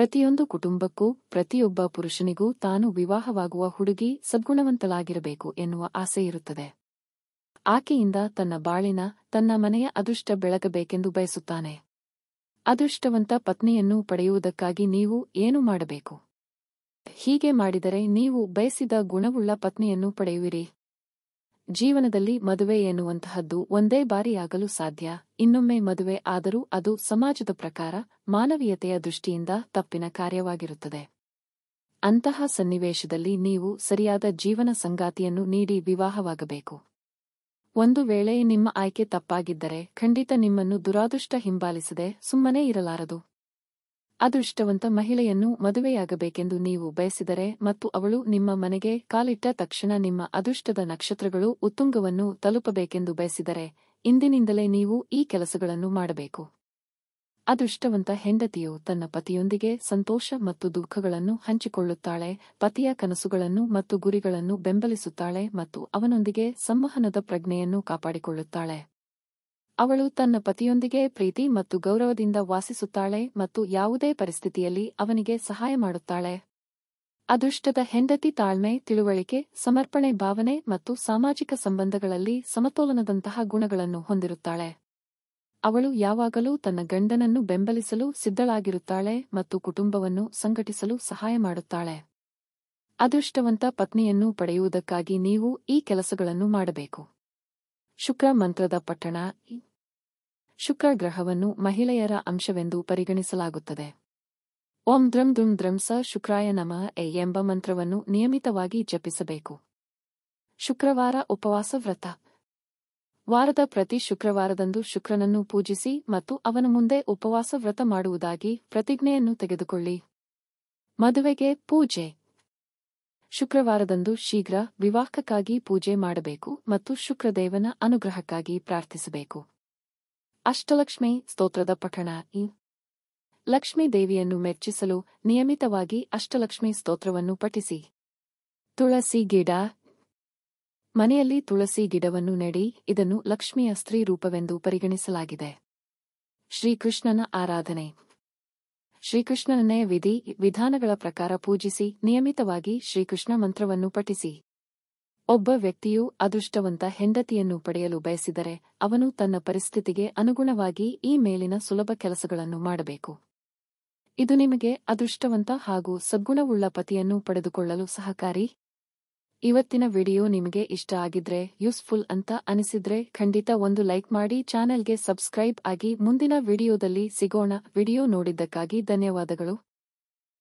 ಪ್ರತಿಯೊಂದು ಕುಟುಂಬಕ್ಕೂ ಪ್ರತಿಯೊಬ್ಬ ಪುರುಷನಿಗೂ ತಾನು ವಿವಾಹವಾಗುವ ಹುಡುಗಿ ಸದ್ಗುಣವಂತಳಾಗಿರಬೇಕು ಎನ್ನುವ ಆಸೆಯಿರುತ್ತದೆ ಆಕೆಯಿಂದ ತನ್ನ ಬಾಳಿನ ತನ್ನ ಮನೆಯ ಅದೃಷ್ಟ ಬೆಳಗಬೇಕೆಂದು ಬಯಸುತ್ತಾನೆ ಅದೃಷ್ಟವಂತ ಪತ್ನಿಯನ್ನು ಪಡೆಯುವುದಕ್ಕಾಗಿ ನೀವು ಏನು ಮಾಡಬೇಕು ಹೀಗೆ ಮಾಡಿದರೆ ನೀವು ಬಯಸಿದ ಗುಣವುಳ್ಳ ಪತ್ನಿಯನ್ನು ಪಡೆಯುವಿರಿ ಜೀವನದಲ್ಲಿ ಮದುವೆ ಎನ್ನುವಂತಹದ್ದು ಒಂದೇ ಬಾರಿಯಾಗಲು ಸಾಧ್ಯ ಇನ್ನೊಮ್ಮೆ ಮದುವೆ ಆದರೂ ಅದು ಸಮಾಜದ ಪ್ರಕಾರ ಮಾನವೀಯತೆಯ ದೃಷ್ಟಿಯಿಂದ ತಪ್ಪಿನ ಕಾರ್ಯವಾಗಿರುತ್ತದೆ ಅಂತಹ ಸನ್ನಿವೇಶದಲ್ಲಿ ನೀವು ಸರಿಯಾದ ಜೀವನ ಸಂಗಾತಿಯನ್ನು ನೀಡಿ ವಿವಾಹವಾಗಬೇಕು ಒಂದು ವೇಳೆ ನಿಮ್ಮ ಆಯ್ಕೆ ತಪ್ಪಾಗಿದ್ದರೆ ಖಂಡಿತ ನಿಮ್ಮನ್ನು ದುರಾದೃಷ್ಟ ಹಿಂಬಾಲಿಸದೆ ಸುಮ್ಮನೆ ಇರಲಾರದು ಅದೃಷ್ಟವಂತ ಮಹಿಳೆಯನ್ನು ಮದುವೆಯಾಗಬೇಕೆಂದು ನೀವು ಬಯಸಿದರೆ ಮತ್ತು ಅವಳು ನಿಮ್ಮ ಮನೆಗೆ ಕಾಲಿಟ್ಟ ತಕ್ಷಣ ನಿಮ್ಮ ಅದೃಷ್ಟದ ನಕ್ಷತ್ರಗಳು ಉತ್ತುಂಗವನ್ನು ತಲುಪಬೇಕೆಂದು ಬಯಸಿದರೆ ಇಂದಿನಿಂದಲೇ ನೀವು ಈ ಕೆಲಸಗಳನ್ನು ಮಾಡಬೇಕು ಅದೃಷ್ಟವಂತ ಹೆಂಡತಿಯು ತನ್ನ ಪತಿಯೊಂದಿಗೆ ಸಂತೋಷ ಮತ್ತು ದುಃಖಗಳನ್ನು ಹಂಚಿಕೊಳ್ಳುತ್ತಾಳೆ ಪತಿಯ ಕನಸುಗಳನ್ನು ಮತ್ತು ಗುರಿಗಳನ್ನು ಬೆಂಬಲಿಸುತ್ತಾಳೆ ಮತ್ತು ಅವನೊಂದಿಗೆ ಸಂವಹನದ ಪ್ರಜ್ಞೆಯನ್ನು ಕಾಪಾಡಿಕೊಳ್ಳುತ್ತಾಳೆ ಅವಳು ತನ್ನ ಪತಿಯೊಂದಿಗೆ ಪ್ರೀತಿ ಮತ್ತು ಗೌರವದಿಂದ ವಾಸಿಸುತ್ತಾಳೆ ಮತ್ತು ಯಾವುದೇ ಪರಿಸ್ಥಿತಿಯಲ್ಲಿ ಅವನಿಗೆ ಸಹಾಯ ಮಾಡುತ್ತಾಳೆ ಅದೃಷ್ಟದ ಹೆಂಡತಿ ತಾಳ್ಮೆ ತಿಳುವಳಿಕೆ ಸಮರ್ಪಣೆ ಭಾವನೆ ಮತ್ತು ಸಾಮಾಜಿಕ ಸಂಬಂಧಗಳಲ್ಲಿ ಸಮತೋಲನದಂತಹ ಗುಣಗಳನ್ನು ಹೊಂದಿರುತ್ತಾಳೆ ಅವಳು ಯಾವಾಗಲೂ ತನ್ನ ಗಂಡನನ್ನು ಬೆಂಬಲಿಸಲು ಸಿದ್ಧಳಾಗಿರುತ್ತಾಳೆ ಮತ್ತು ಕುಟುಂಬವನ್ನು ಸಂಘಟಿಸಲು ಸಹಾಯ ಮಾಡುತ್ತಾಳೆ ಅದೃಷ್ಟವಂತ ಪತ್ನಿಯನ್ನು ಪಡೆಯುವುದಕ್ಕಾಗಿ ನೀವು ಈ ಕೆಲಸಗಳನ್ನು ಮಾಡಬೇಕು ಶುಕ್ರ ಮಂತ್ರದ ಪಠಣ ಶುಕ್ರ ಗ್ರಹವನ್ನು ಮಹಿಳೆಯರ ಅಂಶವೆಂದು ಪರಿಗಣಿಸಲಾಗುತ್ತದೆ ಓಂ ದ್ರಂ ದುಂ ದ್ರಂ ಸ ಶುಕ್ರಾಯ ನಮಃ ಎ ಎಂಬ ಮಂತ್ರವನ್ನು ನಿಯಮಿತವಾಗಿ ಜಪಿಸಬೇಕು ಶುಕ್ರವಾರ ಉಪವಾಸ ವ್ರತ ವಾರದ ಪ್ರತಿ ಶುಕ್ರವಾರದಂದು ಶುಕ್ರನನ್ನು ಪೂಜಿಸಿ ಮತ್ತು ಅವನ ಮುಂದೆ ಉಪವಾಸ ವ್ರತ ಮಾಡುವುದಾಗಿ ಪ್ರತಿಜ್ಞೆಯನ್ನು ತೆಗೆದುಕೊಳ್ಳಿ ಮದುವೆಗೆ ಪೂಜೆ ಶುಕ್ರವಾರದಂದು ಶೀಘ್ರ ವಿವಾಹಕ್ಕಾಗಿ ಪೂಜೆ ಮಾಡಬೇಕು ಮತ್ತು ಶುಕ್ರದೇವನ ಅನುಗ್ರಹಕ್ಕಾಗಿ ಪ್ರಾರ್ಥಿಸಬೇಕು ಅಷ್ಟಲಕ್ಷ್ಮಿ ಸ್ತೋತ್ರದ ಪಠಣ ಇ ಲಕ್ಷ್ಮೀ ದೇವಿಯನ್ನು ಮೆಚ್ಚಿಸಲು ನಿಯಮಿತವಾಗಿ ಅಷ್ಟಲಕ್ಷ್ಮಿ ಸ್ತೋತ್ರವನ್ನು ಪಠಿಸಿ ತುಳಸಿ ಗಿಡ ಮನೆಯಲ್ಲಿ ತುಳಸಿ ಗಿಡವನ್ನು ನೆಡಿ ಇದನ್ನು ಲಕ್ಷ್ಮಿಯ ಸ್ತ್ರೀ ರೂಪವೆಂದು ಪರಿಗಣಿಸಲಾಗಿದೆ ಶ್ರೀಕೃಷ್ಣನ ಆರಾಧನೆ ಶ್ರೀಕೃಷ್ಣನೇ ವಿಧಿ ವಿಧಾನಗಳ ಪ್ರಕಾರ ಪೂಜಿಸಿ ನಿಯಮಿತವಾಗಿ ಶ್ರೀಕೃಷ್ಣ ಮಂತ್ರವನ್ನು ಪಠಿಸಿ ಒಬ್ಬ ವ್ಯಕ್ತಿಯು ಅದೃಷ್ಟವಂತ ಹೆಂಡತಿಯನ್ನು ಪಡೆಯಲು ಬಯಸಿದರೆ ಅವನು ತನ್ನ ಪರಿಸ್ಥಿತಿಗೆ ಅನುಗುಣವಾಗಿ ಈ ಮೇಲಿನ ಸುಲಭ ಕೆಲಸಗಳನ್ನು ಮಾಡಬೇಕು ಇದು ನಿಮಗೆ ಅದೃಷ್ಟವಂತ ಹಾಗೂ ಸದ್ಗುಣವುಳ್ಳ ಪತಿಯನ್ನು ಪಡೆದುಕೊಳ್ಳಲು ಸಹಕಾರಿ ಇವತ್ತಿನ ವಿಡಿಯೋ ನಿಮಗೆ ಇಷ್ಟ ಆಗಿದ್ರೆ ಯೂಸ್ಫುಲ್ ಅಂತ ಅನಿಸಿದ್ರೆ ಖಂಡಿತ ಒಂದು ಲೈಕ್ ಮಾಡಿ ಚಾನೆಲ್ಗೆ ಸಬ್ಸ್ಕ್ರೈಬ್ ಆಗಿ ಮುಂದಿನ ವಿಡಿಯೋದಲ್ಲಿ ಸಿಗೋಣ ವಿಡಿಯೋ ನೋಡಿದ್ದಕ್ಕಾಗಿ ಧನ್ಯವಾದಗಳು